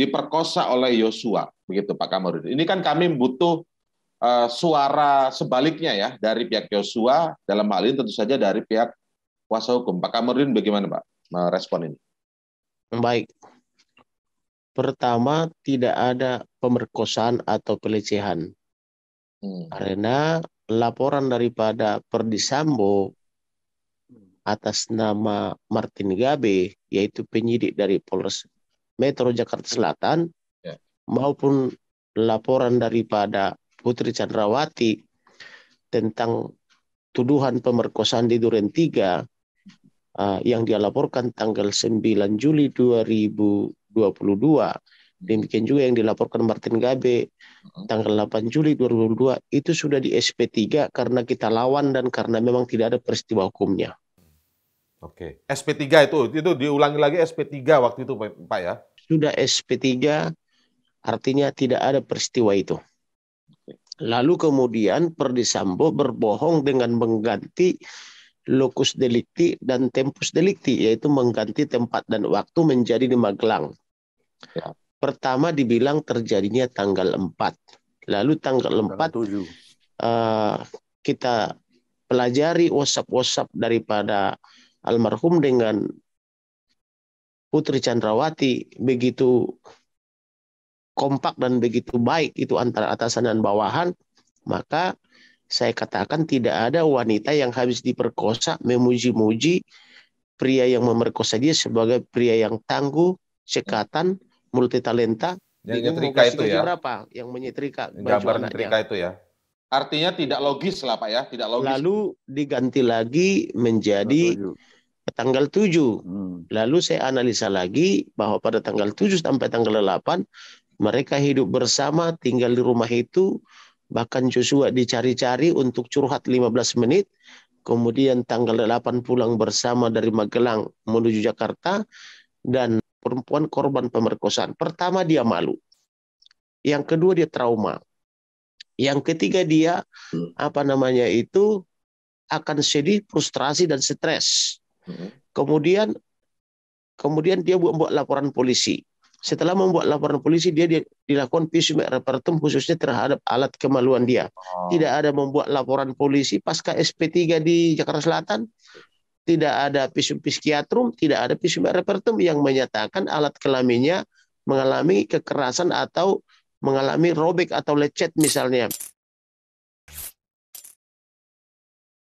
diperkosa oleh Yosua, begitu Pak Kamarudin. Ini kan kami butuh uh, suara sebaliknya ya dari pihak Yosua dalam hal ini tentu saja dari pihak kuasa hukum. Pak Kamarudin bagaimana Pak merespon ini? Baik. Pertama, tidak ada pemerkosaan atau pelecehan. Hmm. Karena laporan daripada Perdisambo atas nama Martin Gabe, yaitu penyidik dari Polres Metro Jakarta hmm. Selatan ya. maupun laporan daripada Putri Chandrawati tentang tuduhan pemerkosaan di Duren Tiga uh, yang dia laporkan tanggal 9 Juli 2022. Demikian juga yang dilaporkan Martin Gabe hmm. tanggal 8 Juli 2022 itu sudah di SP3 karena kita lawan dan karena memang tidak ada peristiwa hukumnya. Oke, SP3 itu itu diulangi lagi SP3 waktu itu Pak ya sudah SP3 artinya tidak ada peristiwa itu. Lalu kemudian Perdisambo berbohong dengan mengganti lokus delikti dan tempus delikti yaitu mengganti tempat dan waktu menjadi di Magelang. Ya. Pertama dibilang terjadinya tanggal 4. Lalu tanggal 4 uh, eh, kita pelajari WhatsApp-WhatsApp daripada almarhum dengan Putri Chandrawati begitu kompak dan begitu baik itu antara atasan dan bawahan, maka saya katakan tidak ada wanita yang habis diperkosa memuji-muji pria yang memerkosa dia sebagai pria yang tangguh, cekatan, multitalenta. Yang nyetrika itu ya. Berapa yang menyetrika Gambar nyetrika itu ya. Artinya tidak logis lah Pak ya, tidak logis. Lalu diganti lagi menjadi Betul tanggal 7. Hmm. Lalu saya analisa lagi bahwa pada tanggal 7 sampai tanggal 8 mereka hidup bersama, tinggal di rumah itu, bahkan Joshua dicari-cari untuk curhat 15 menit. Kemudian tanggal 8 pulang bersama dari Magelang menuju Jakarta dan perempuan korban pemerkosaan. Pertama dia malu. Yang kedua dia trauma. Yang ketiga dia hmm. apa namanya itu akan sedih, frustrasi dan stres. Mm-hmm. Kemudian kemudian dia membuat laporan polisi. Setelah membuat laporan polisi, dia, dilakukan visum repertum khususnya terhadap alat kemaluan dia. Oh. Tidak ada membuat laporan polisi pasca SP3 di Jakarta Selatan. Tidak ada visum psikiatrum, tidak ada visum repertum yang menyatakan alat kelaminnya mengalami kekerasan atau mengalami robek atau lecet misalnya.